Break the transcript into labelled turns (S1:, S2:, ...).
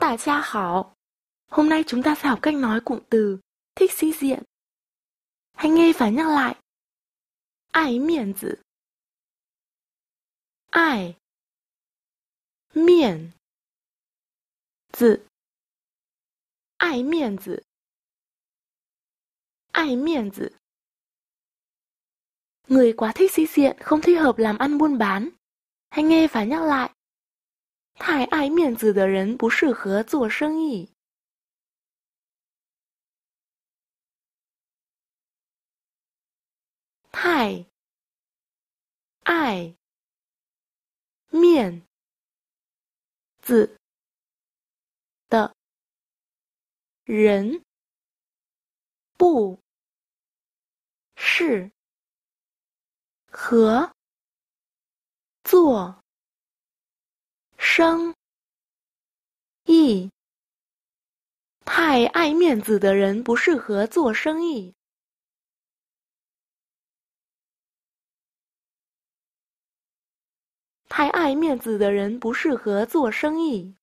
S1: Tả cha hảo. Hôm nay chúng ta sẽ học cách nói cụm từ thích sĩ diện. Hãy nghe và nhắc lại. Ai miễn
S2: tử. Ai. Miễn. Tử. Ai miễn tử. Ai miễn tử. Người quá
S1: thích sĩ diện không thích hợp làm ăn buôn bán. Hãy nghe và nhắc lại. 太
S3: 爱面子的人不适合做生意。
S4: 太爱面子的人
S5: 不适合做。生
S3: 意，太爱面子的人不适合做生意。太爱面子的人不适合做生
S5: 意。